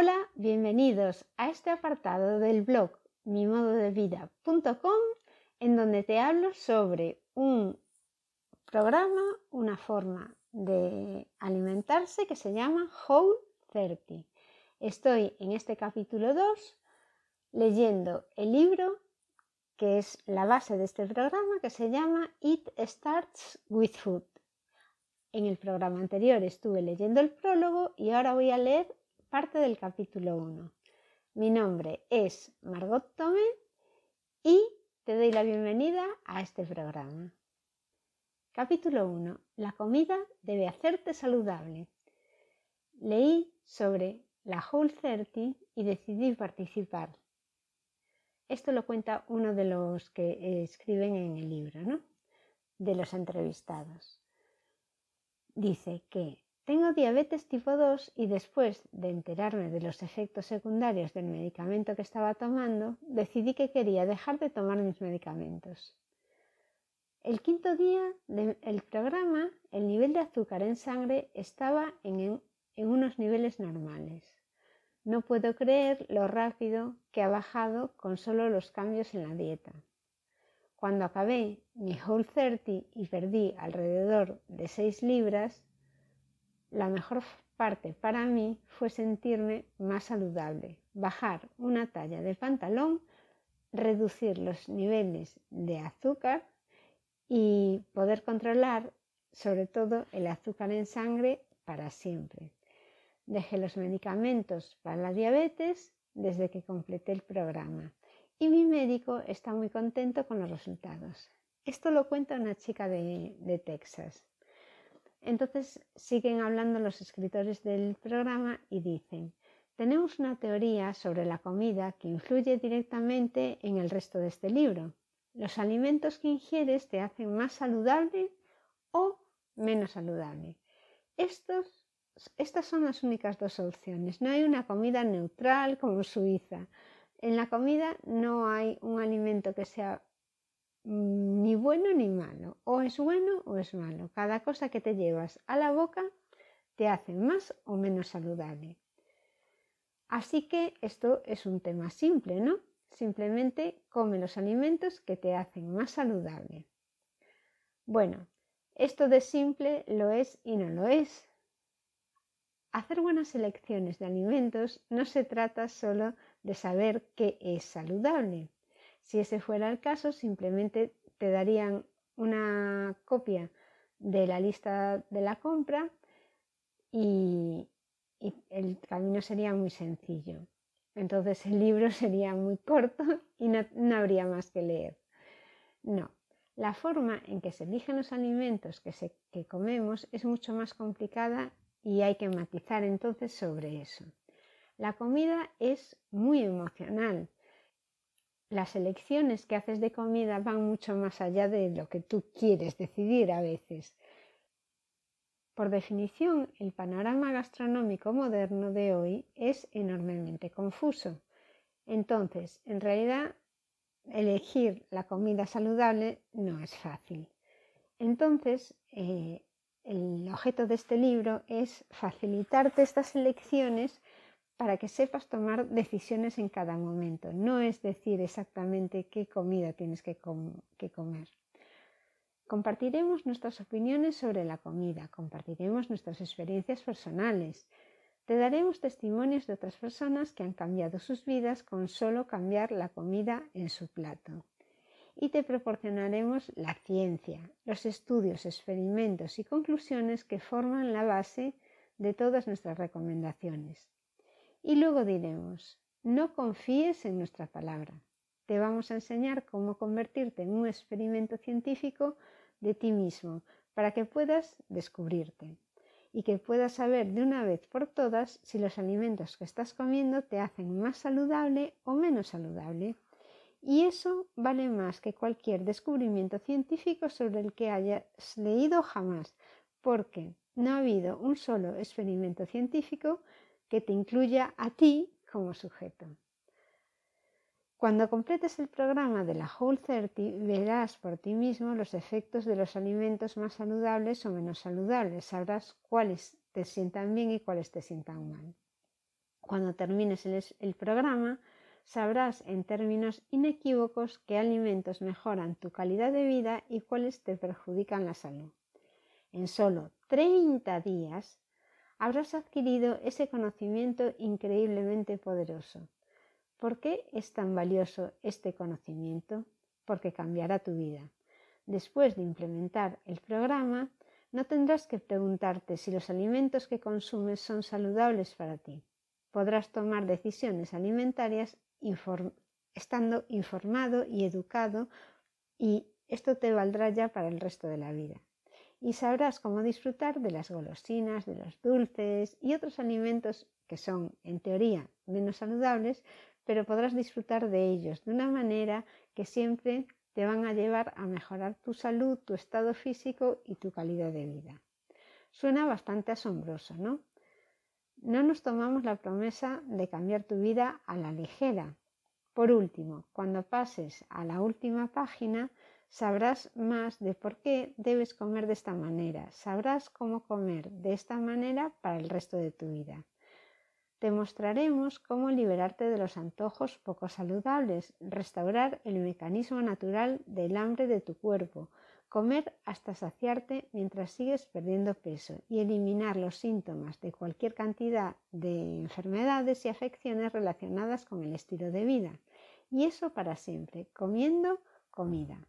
Hola, bienvenidos a este apartado del blog mimododevida.com en donde te hablo sobre un programa, una forma de alimentarse que se llama Whole 30. Estoy en este capítulo 2 leyendo el libro que es la base de este programa que se llama It Starts with Food. En el programa anterior estuve leyendo el prólogo y ahora voy a leer parte del capítulo 1. Mi nombre es Margot Tome y te doy la bienvenida a este programa. Capítulo 1. La comida debe hacerte saludable. Leí sobre la Whole 30 y decidí participar. Esto lo cuenta uno de los que escriben en el libro, ¿no? De los entrevistados. Dice que tengo diabetes tipo 2 y después de enterarme de los efectos secundarios del medicamento que estaba tomando, decidí que quería dejar de tomar mis medicamentos. El quinto día del programa, el nivel de azúcar en sangre estaba en, en unos niveles normales. No puedo creer lo rápido que ha bajado con solo los cambios en la dieta. Cuando acabé mi Whole 30 y perdí alrededor de 6 libras, la mejor parte para mí fue sentirme más saludable, bajar una talla de pantalón, reducir los niveles de azúcar y poder controlar sobre todo el azúcar en sangre para siempre. Dejé los medicamentos para la diabetes desde que completé el programa y mi médico está muy contento con los resultados. Esto lo cuenta una chica de, de Texas. Entonces siguen hablando los escritores del programa y dicen, tenemos una teoría sobre la comida que influye directamente en el resto de este libro. Los alimentos que ingieres te hacen más saludable o menos saludable. estas son las únicas dos opciones. No hay una comida neutral como Suiza. En la comida no hay un alimento que sea Mm, ni bueno ni malo, o es bueno o es malo. Cada cosa que te llevas a la boca te hace más o menos saludable. Así que esto es un tema simple, ¿no? Simplemente come los alimentos que te hacen más saludable. Bueno, esto de simple lo es y no lo es. Hacer buenas elecciones de alimentos no se trata solo de saber qué es saludable si ese fuera el caso, simplemente te darían una copia de la lista de la compra y, el camino sería muy sencillo. Entonces el libro sería muy corto y no, habría más que leer. No, la forma en que se eligen los alimentos que, que, comemos es mucho más complicada y hay que matizar entonces sobre eso. La comida es muy emocional las elecciones que haces de comida van mucho más allá de lo que tú quieres decidir a veces. Por definición, el panorama gastronómico moderno de hoy es enormemente confuso. Entonces, en realidad, elegir la comida saludable no es fácil. Entonces, eh, el objeto de este libro es facilitarte estas elecciones para que sepas tomar decisiones en cada momento. No es decir exactamente qué comida tienes que, comer. Compartiremos nuestras opiniones sobre la comida, compartiremos nuestras experiencias personales, te daremos testimonios de otras personas que han cambiado sus vidas con solo cambiar la comida en su plato. Y te proporcionaremos la ciencia, los estudios, experimentos y conclusiones que forman la base de todas nuestras recomendaciones. Y luego diremos, no confíes en nuestra palabra. Te vamos a enseñar cómo convertirte en un experimento científico de ti mismo para que puedas descubrirte y que puedas saber de una vez por todas si los alimentos que estás comiendo te hacen más saludable o menos saludable. Y eso vale más que cualquier descubrimiento científico sobre el que hayas leído jamás, porque no ha habido un solo experimento científico que te incluya a ti como sujeto. Cuando completes el programa de la Whole 30, verás por ti mismo los efectos de los alimentos más saludables o menos saludables. Sabrás cuáles te sientan bien y cuáles te sientan mal. Cuando termines el, programa, sabrás en términos inequívocos qué alimentos mejoran tu calidad de vida y cuáles te perjudican la salud. En solo 30 días habrás adquirido ese conocimiento increíblemente poderoso. ¿Por qué es tan valioso este conocimiento? Porque cambiará tu vida. Después de implementar el programa, no tendrás que preguntarte si los alimentos que consumes son saludables para ti. Podrás tomar decisiones alimentarias estando informado y educado y esto te valdrá ya para el resto de la vida y sabrás cómo disfrutar de las golosinas, de los dulces y otros alimentos que son, en teoría, menos saludables, pero podrás disfrutar de ellos de una manera que siempre te van a llevar a mejorar tu salud, tu estado físico y tu calidad de vida. Suena bastante asombroso, ¿no? No nos tomamos la promesa de cambiar tu vida a la ligera. Por último, cuando pases a la última página, Sabrás más de por qué debes comer de esta manera. Sabrás cómo comer de esta manera para el resto de tu vida. Te mostraremos cómo liberarte de los antojos poco saludables, restaurar el mecanismo natural del hambre de tu cuerpo, comer hasta saciarte mientras sigues perdiendo peso y eliminar los síntomas de cualquier cantidad de enfermedades y afecciones relacionadas con el estilo de vida. Y eso para siempre, comiendo comida.